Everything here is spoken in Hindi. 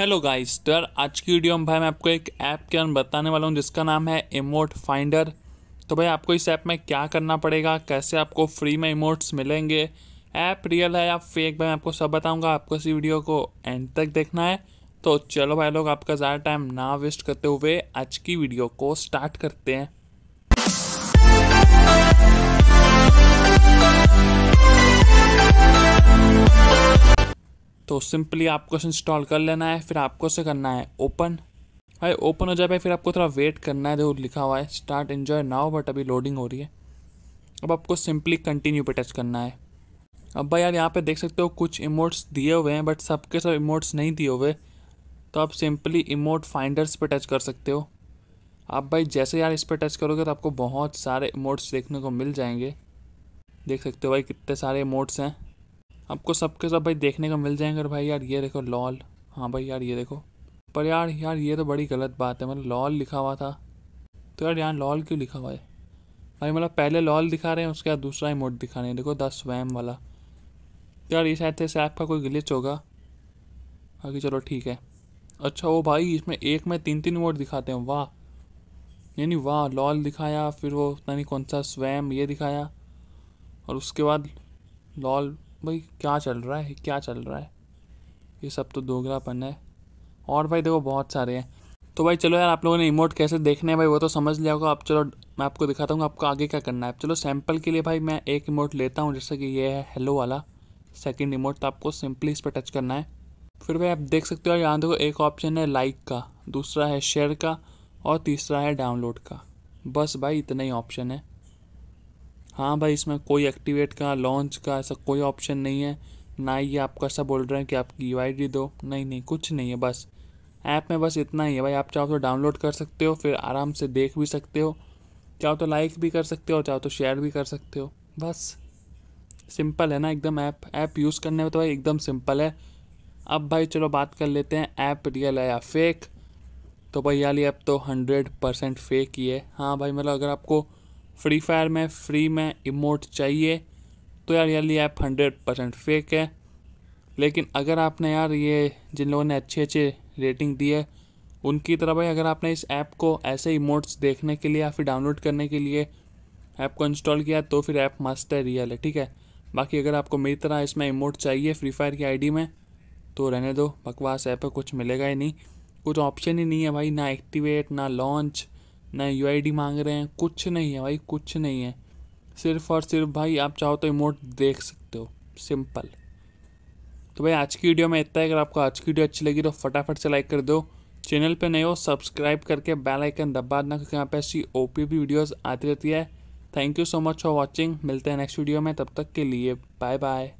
हेलो गाइस तो यार आज की वीडियो में भाई मैं आपको एक ऐप के अंदर बताने वाला हूँ जिसका नाम है इमोट फाइंडर तो भाई आपको इस ऐप में क्या करना पड़ेगा कैसे आपको फ्री में इमोट्स मिलेंगे ऐप रियल है या फेक भाई मैं आपको सब बताऊँगा आपको इसी वीडियो को एंड तक देखना है तो चलो भाई लोग आपका ज़्यादा टाइम ना वेस्ट करते हुए आज की वीडियो को स्टार्ट करते हैं सिंपली आपको इसे इंस्टॉल कर लेना है फिर आपको इसे करना है ओपन भाई ओपन हो जाए भाई फिर आपको थोड़ा वेट करना है जो लिखा हुआ है स्टार्ट इन्जॉय नाउ बट अभी लोडिंग हो रही है अब आपको सिंपली कंटिन्यू पे टच करना है अब भाई यार यहाँ पे देख सकते हो कुछ इमोट्स दिए हुए हैं बट सबके सब इमोट्स नहीं दिए हुए तो आप सिंपली इमोट फाइंडर्स पे टच कर सकते हो आप भाई जैसे यार इस पर टच करोगे तो आपको बहुत सारे इमोट्स देखने को मिल जाएंगे देख सकते हो भाई कितने सारे इमोट्स हैं आपको सबके सब भाई देखने को मिल जाएंगे भाई यार ये देखो लॉल हाँ भाई यार ये देखो पर यार यार ये तो बड़ी गलत बात है मतलब लॉल लिखा हुआ था तो यार यार लॉल क्यों लिखा हुआ है भाई मतलब पहले लॉल दिखा रहे हैं उसके बाद दूसरा इमोट दिखा रहे हैं देखो दस स्वैम वाला तो यार ये शायद से ऐप का कोई ग्लिच होगा बाकी चलो ठीक है अच्छा वो भाई इसमें एक में तीन तीन इमोट दिखाते हैं वाह यानी वाह लॉल दिखाया फिर वो पता नहीं कौन सा स्वैम ये दिखाया और उसके बाद लॉल भाई क्या चल रहा है क्या चल रहा है ये सब तो दोगलापन है और भाई देखो बहुत सारे हैं तो भाई चलो यार आप लोगों ने इमोट कैसे देखने हैं भाई वो तो समझ लिया होगा आप चलो मैं आपको दिखाता हूँ आपको आगे क्या करना है चलो सैम्पल के लिए भाई मैं एक इमोट लेता हूँ जैसे कि ये है हेलो वाला सेकेंड इमोट तो आपको सिंपली इस पर टच करना है फिर भाई आप देख सकते हो यहाँ देखो एक ऑप्शन है लाइक का दूसरा है शेयर का और तीसरा है डाउनलोड का बस भाई इतना ही ऑप्शन है हाँ भाई इसमें कोई एक्टिवेट का लॉन्च का ऐसा कोई ऑप्शन नहीं है ना ही आप कैसा बोल रहे हैं कि आपकी यू आई दो नहीं नहीं कुछ नहीं है बस ऐप में बस इतना ही है भाई आप चाहो तो डाउनलोड कर सकते हो फिर आराम से देख भी सकते हो चाहो तो लाइक भी कर सकते हो चाहो तो शेयर भी कर सकते हो बस सिंपल है ना एकदम ऐप ऐप यूज़ करने में तो भाई एकदम सिंपल है अब भाई चलो बात कर लेते हैं ऐप रियल है या फेक तो भाई यार ये ऐप तो हंड्रेड परसेंट फेक ही है हाँ भाई मतलब अगर आपको फ्री फायर में फ्री में इमोट चाहिए तो यार यार ये ऐप हंड्रेड परसेंट फेक है लेकिन अगर आपने यार ये जिन लोगों ने अच्छे अच्छे रेटिंग दी है उनकी तरह भाई अगर आपने इस ऐप को ऐसे इमोट्स देखने के लिए या फिर डाउनलोड करने के लिए ऐप को इंस्टॉल किया तो फिर ऐप मस्त है रियल है ठीक है बाकी अगर आपको मेरी तरह इसमें इमोट चाहिए फ्री फायर की आईडी में तो रहने दो बकवास ऐप पर कुछ मिलेगा ही नहीं कुछ ऑप्शन ही नहीं है भाई ना एक्टिवेट ना लॉन्च ना यू मांग रहे हैं कुछ नहीं है भाई कुछ नहीं है सिर्फ और सिर्फ भाई आप चाहो तो इमोट देख सकते हो सिंपल तो भाई आज की वीडियो में इतना है अगर आपको आज की वीडियो अच्छी लगी तो फटाफट से लाइक कर दो चैनल पे नए हो सब्सक्राइब करके बेल आइकन दबा देना क्योंकि यहाँ पे ऐसी ओ पी भी वीडियोज़ आती रहती है thank you so much for watching मिलते हैं नेक्स्ट वीडियो में तब तक के लिए बाय बाय